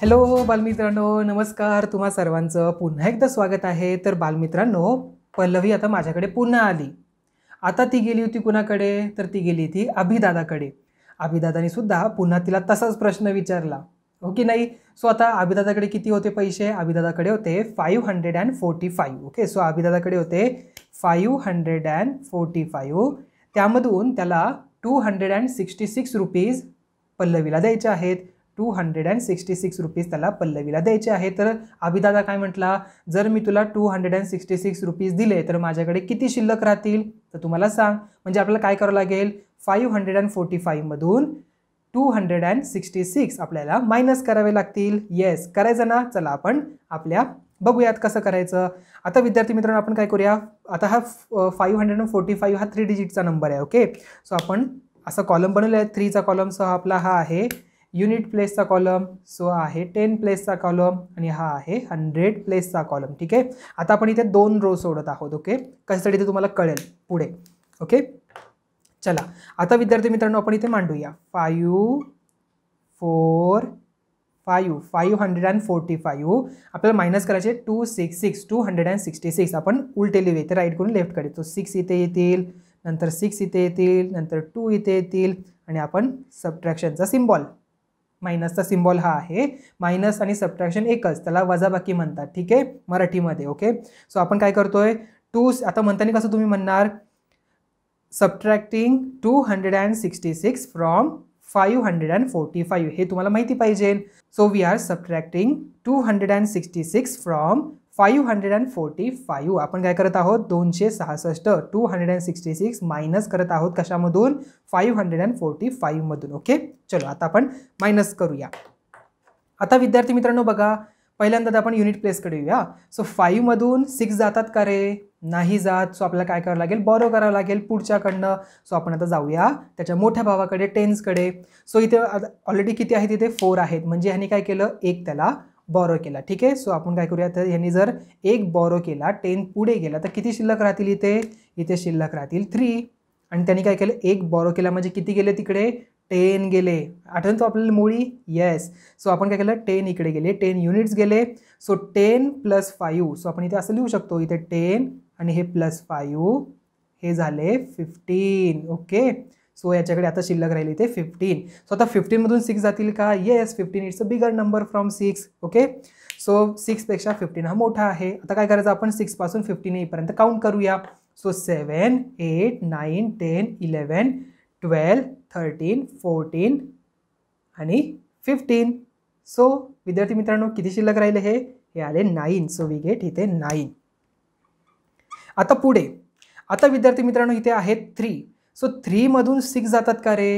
hello बालमित्रांनो नमस्कार तुम्हा सर्वांचं पुन्हा एकदा स्वागत आहे तर बालमित्रांनो पल्लवी आता माझ्याकडे पुन्हा आली आता ती गेली होती कुणाकडे तर ती गेली होती अभिदादाकडे अभिदादाने सुद्धा पुन्हा तिला तसाच प्रश्न विचारला हो की नाही सो आता अभिदादाकडे किती होते पैसे अभिदादाकडे होते five hundred and forty five okay so अभिदादाकडे होते five hundred and forty five त्यामधून त्याला two hundred and sixty six rupees पल्लवीला द्यायचे आहेत two hundred and sixty six rupees त्याला पल्लवीला द्यायचे आहे तर अभिदादा काय म्हटला जर मी तुला two hundred and sixty six rupees दिले तर माझ्याकडे किती शिल्लक राहतील तर तुम्हाला सांग म्हणजे आपल्याला काय करावं लागेल फाईव्ह हंड्रेड अँड फोर्टी फाईव्हमधून two hundred and sixty six आपल्याला मायनस करावे लागतील येस करायचं ना चला आपण आपल्या बघूयात कसं करायचं आता विद्यार्थी मित्रांनो आपण काय करूया आता हा five hundred and forty five हा थ्री डिजिटचा नंबर आहे ओके सो आपण असा कॉलम बनवला आहे थ्रीचा कॉलमसह आपला हा आहे युनिट प्लेसचा कॉलम सो आहे टेन प्लेसचा कॉलम आणि हा आहे हंड्रेड प्लेसचा कॉलम ठीक आहे आता आपण इथे दोन रो सोडत आहोत ओके कशासाठी ते तुम्हाला कळेल पुढे ओके चला आता विद्यार्थी मित्रांनो आपण इथे मांडूया five four five five hundred and forty five आपल्याला मायनस करायचे two six six two hundred and sixty six आपण उलटे लिहू येते राईट करून लेफ्टकडे तो सिक्स इथे येतील नंतर सिक्स इथे येतील नंतर टू इथे येतील आणि आपण सबट्रॅक्शनचा सिम्बॉल मायनसचा सिम्बॉल हा आहे मायनस आणि सबट्रॅक्शन एकच त्याला वजाबाकी म्हणतात ठीक आहे मराठीमध्ये ओके सो आपण काय करतोय टू आता म्हणताना कसं तुम्ही म्हणणार subtracting two hundred and sixty six from five hundred and forty five हे तुम्हाला माहिती पाहिजे so we are subtracting two hundred and sixty six from five hundred and forty five आपण काय करत आहोत दोनशे सहासष्ट two hundred and sixty six minus करत आहोत कशामधून फाईव्ह हंड्रेड अँड फोर्टी फाईव्हमधून ओके चलो आता आपण मायनस करूया आता विद्यार्थी मित्रांनो बघा पहिल्यांदा आपण युनिट प्लेसकडे येऊया सो फाईव्हमधून सिक्स जातात का रे नाही जात सो आपल्याला काय करावं लागेल बॉरो करावं लागेल पुढच्याकडनं सो आपण आता जाऊया त्याच्या मोठ्या भावाकडे टेन्सकडे सो इथे ऑलरेडी किती आहेत इथे फोर आहेत म्हणजे ह्याने काय केलं एक त्याला बॉरो केला ठीक आहे सो आपण काय करूया तर यांनी जर एक बॉरो केला टेन पुढे गेला तर किती शिल्लक राहतील इथे इथे शिल्लक राहतील थ्री आणि त्यांनी काय केलं एक बॉरो केला म्हणजे किती गेले तिकडे टेन गेले आठवतो आपल्याला मुळी येस सो आपण काय केलं टेन इकडे गेले टेन युनिट्स गेले so ten plus five so आपण इथे असं लिहू शकतो इथे टेन आणि हे प्लस फायू हे झाले फिफ्टीन ओके सो याच्याकडे आता शिल्लक राहिली इथे फिफ्टीन सो आता फिफ्टीनमधून सिक्स जातील का yes fifteen it's a bigger number from six okay so सिक्सपेक्षा फिफ्टीन हा मोठा आहे आता काय करायचं आपण सिक्सपासून फिफ्टीन येईपर्यंत काउंट करूया so seven eight nine ten eleven twelve thirteen fourteen आणि फिफ्टीन सो विद्यार्थी मित्रांनो किती शिल्लक राहिले हे हे आले नाईन सो वी गेट इथे नाईन आता पुढे आता विद्यार्थी मित्रांनो इथे आहेत थ्री सो थ्रीमधून सिक्स जातात का रे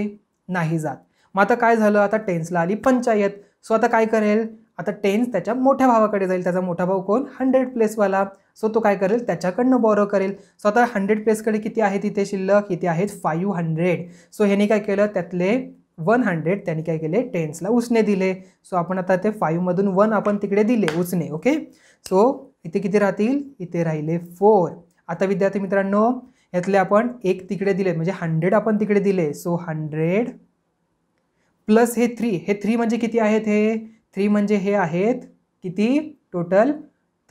नाही जात मग आता काय झालं आता टेन्सला आली पंचायत सो आता काय करेल आता टेन्स त्याच्या मोठ्या भावाकडे जाईल त्याचा मोठा भाऊ कोण हंड्रेड प्लेसवाला सो तो काय करेल त्याच्याकडनं बॉरो करेल सो आता हंड्रेड प्लेसकडे किती आहे तिथे शिल्लक किती आहेत फाईव्ह हंड्रेड सो ह्याने काय केलं त्यातले वन हंड्रेड त्यांनी काय केले टेन्सला उसने दिले सो आपण आता ते फाईव्हमधून वन आपण तिकडे दिले उसने ओके सो इथे किती राहतील इथे राहिले फोर आता विद्यार्थी मित्रांनो यातले आपण एक तिकडे दिले म्हणजे हंड्रेड आपण तिकडे दिले सो हंड्रेड प्लस हे थ्री हे थ्री म्हणजे किती आहेत हे थ्री म्हणजे हे आहेत किती टोटल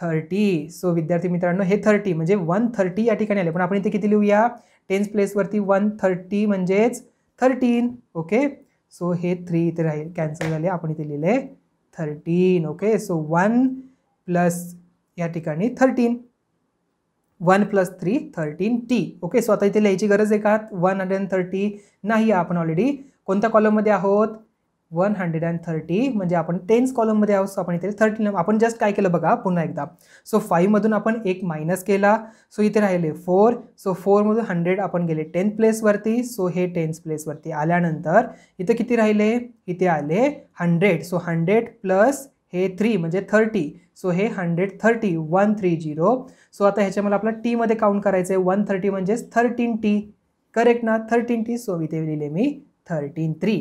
थर्टी सो विद्यार्थी मित्रांनो हे थर्टी म्हणजे वन थर्टी या ठिकाणी आले पण आपण इथे किती लिहूया टेन्स प्लेसवरती वन थर्टी म्हणजेच थर्टीन ओके सो हे थ्री इथे राहील कॅन्सल झाले आपण इथे लिहिले thirteen okay so one plus या ठिकाणी thirteen one plus three thirteen T okay so स्वतः इथे लिहायची गरज आहे का वन हंड्रेड अँड थर्टी नाही आपण ऑलरेडी कोणत्या कॉलममध्ये आहोत वन हंड्रेड अँड थर्टी म्हणजे आपण टेन्स कॉलममध्ये आहोत सो आपण इथे थर्टीन आपण जस्ट काय केलं बघा पुन्हा एकदा सो फाईव्हमधून आपण एक मायनस केला सो इथे राहिले फोर सो फोरमधून हंड्रेड आपण गेले टेन्थ प्लेसवरती सो हे टेन्थ प्लेसवरती आल्यानंतर इथे किती राहिले इथे आले हंड्रेड सो हंड्रेड प्लस हे थ्री म्हणजे थर्टी सो हे hundred thirty one three zero so आता ह्याच्यामध्ये आपला टीमध्ये काउंट करायचं आहे वन थर्टी म्हणजेच थर्टीन टी करेक्ट ना थर्टीन टी सो इथे लिहिले मी thirteen three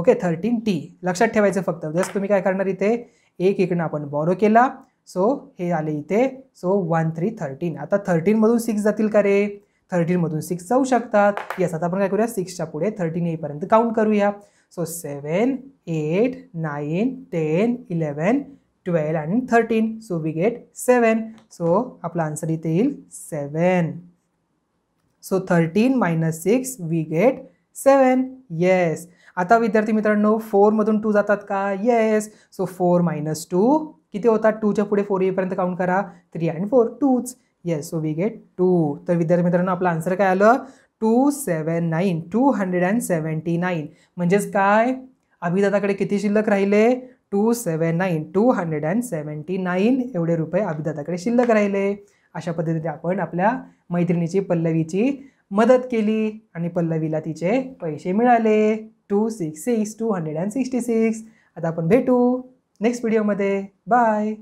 okay thirteen T लक्षात ठेवायचं फक्त जस्ट तुम्ही काय करणार इथे एक इकडनं आपण बॉरो केला सो हे आले इथे सो वन थ्री थर्टीन आता थर्टीनमधून सिक्स जातील का रे थर्टीनमधून सिक्स जाऊ शकतात येस आता आपण काय करूया सिक्सच्या पुढे थर्टीन एपर्यंत काउंट करूया so seven eight nine ten eleven twelve आणि thirteen so we get seven so आपला आन्सर इथे येईल seven so thirteen minus six we get seven yes आता विद्यार्थी मित्रांनो फोरमधून टू जातात का yes so four minus two किती होतात टूच्या पुढे फोर येईपर्यंत काउंट करा थ्री अँड फोर टूच yes so we get two तर विद्यार्थी मित्रांनो आपला आन्सर काय आलं two seven nine two hundred and seventy nine म्हणजेच काय अभिदाताकडे किती शिल्लक राहिले two seven nine two hundred and seventy nine एवढे रुपये अभिदाताकडे शिल्लक राहिले अशा पद्धतीने आपण आपल्या मैत्रिणीची पल्लवीची मदत केली आणि पल्लवीला तिचे पैसे मिळाले two six six two hundred and sixty six आता आपण भेटू नेक्स्ट व्हिडिओमध्ये बाय